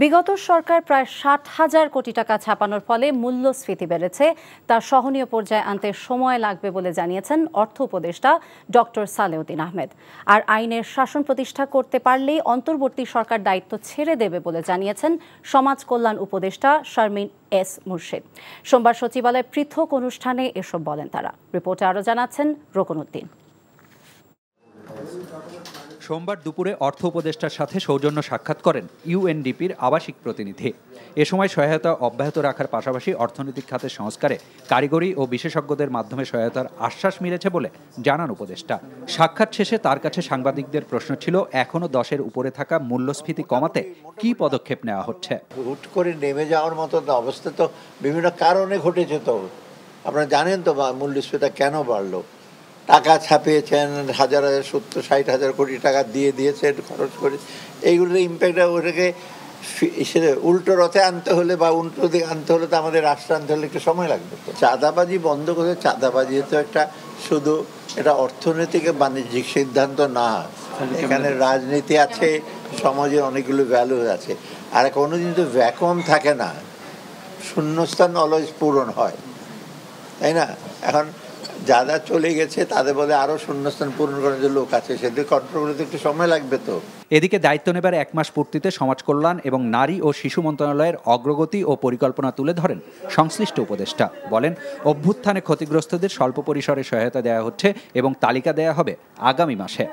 বিগত সরকার প্রায় ষাট হাজার কোটি টাকা ছাপানোর ফলে মূল্যস্ফীতি বেড়েছে তা সহনীয় পর্যায়ে আনতে সময় লাগবে বলে জানিয়েছেন অর্থ উপদেষ্টা ডক্টর সালেউদ্দিন আহমেদ আর আইনের শাসন প্রতিষ্ঠা করতে পারলেই অন্তর্বর্তী সরকার দায়িত্ব ছেড়ে দেবে বলে জানিয়েছেন সমাজ কল্যাণ উপদেষ্টা শারমিন এস মুর্শিদ সোমবার সচিবালয়ে পৃথক অনুষ্ঠানে এসব বলেন তারা রিপোর্টে আরও জানাচ্ছেন রকনউদ্দিন সোমবার দুপুরে অর্থ উপদেষ্টার সাথে সৌজন্য সাক্ষাৎ করেন ইউএনডিপির আবাসিক প্রতিনিধি এ সময় সহায়তা অব্যাহত রাখার পাশাপাশি অর্থনৈতিক খাতের সংস্কারে কারিগরি ও বিশেষজ্ঞদের মাধ্যমে সহায়তার আশ্বাস মিলেছে বলে জানান উপদেষ্টা সাক্ষাৎ শেষে তার কাছে সাংবাদিকদের প্রশ্ন ছিল এখনও দশের উপরে থাকা মূল্যস্ফীতি কমাতে কি পদক্ষেপ নেওয়া হচ্ছে হুট করে নেমে যাওয়ার মতো অবস্থা তো বিভিন্ন কারণে ঘটেছে তো আপনারা জানেন তো মূল্যস্ফীতা কেন বাড়লো টাকা ছাপিয়েছেন হাজার হাজার সত্তর ষাট হাজার কোটি টাকা দিয়ে দিয়েছে খরচ করে এইগুলোর ইম্প্যাক্টটা ওটাকে উল্টো রথে আনতে হলে বা উল্টো দিকে আনতে হলে তো আমাদের রাষ্ট্র আনতে হলে একটু সময় লাগবে চাঁদাবাজি বন্ধ করে চাঁদাবাজি তো একটা শুধু এটা অর্থনৈতিক বাণিজ্যিক সিদ্ধান্ত না এখানে রাজনীতি আছে সমাজে অনেকগুলো ভ্যালু আছে আর কোনো দিন তো ভ্যাকুয়াম থাকে না শূন্যস্থান অলওয়েজ পূরণ হয় তাই না এখন যা যা চলে গেছে তাদের বলে আরও শূন্যস্থান পূরণ করার যে লোক আছে সেদিকে কন্ট্রোল করতে একটু সময় লাগবে তো এদিকে দায়িত্ব নেবার এক মাস পূর্তিতে সমাজ কল্যাণ এবং নারী ও শিশু মন্ত্রণালয়ের অগ্রগতি ও পরিকল্পনা তুলে ধরেন সংশ্লিষ্ট উপদেষ্টা বলেন অভ্যুত্থানে ক্ষতিগ্রস্তদের স্বল্প পরিসরে সহায়তা দেওয়া হচ্ছে এবং তালিকা দেওয়া হবে আগামী মাসে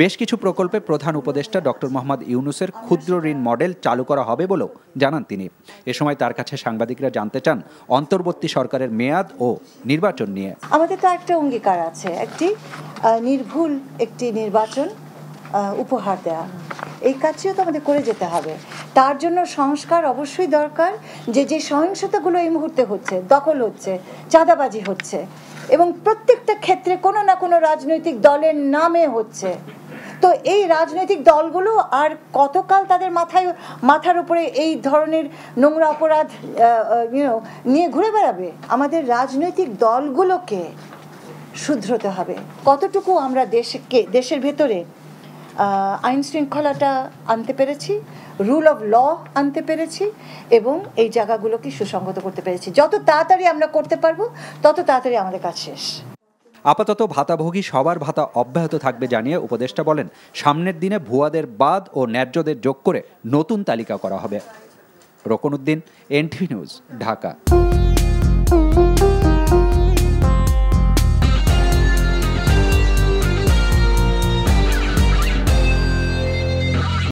বেশ কিছু প্রকল্পে প্রধান উপদেষ্টা ডক্টর মোহাম্মদ ইউনুসের ক্ষুদ্র ঋণ মডেল চালু করা হবে বলেও জানান তিনি এ সময় তার কাছে সাংবাদিকরা জানতে চান অন্তর্বর্তী সরকারের মেয়াদ ও নির্বাচন নিয়ে আমাদের তো একটা অঙ্গীকার আছে একটি নির্ভুল একটি নির্বাচন উপহার দেওয়া এই কাজটিও তো আমাদের করে যেতে হবে তার জন্য সংস্কার অবশ্যই দরকার যে যে সহিংসতাগুলো এই মুহূর্তে হচ্ছে দখল হচ্ছে চাঁদাবাজি হচ্ছে এবং প্রত্যেকটা ক্ষেত্রে কোনো না কোনো রাজনৈতিক দলের নামে হচ্ছে তো এই রাজনৈতিক দলগুলো আর কতকাল তাদের মাথায় মাথার উপরে এই ধরনের নোংরা অপরাধ নিয়ে ঘুরে বেড়াবে আমাদের রাজনৈতিক দলগুলোকে শুধরতে হবে কতটুকু আমরা দেশকে দেশের ভেতরে আইন শৃঙ্খলাটা আনতে পেরেছি রুল অফ ল আনতে পেরেছি এবং এই জায়গাগুলোকে সুসংগত করতে পেরেছি যত তাড়াতাড়ি আমরা করতে পারবো তত তাড়াতাড়ি আমাদের কাজ শেষ আপাতত ভাতাভোগী সবার ভাতা অব্যাহত থাকবে জানিয়ে উপদেষ্টা বলেন সামনের দিনে ভুয়াদের বাদ ও ন্যায্যদের যোগ করে নতুন তালিকা করা হবে রোকনুদ্দিন এনটি নিউজ ঢাকা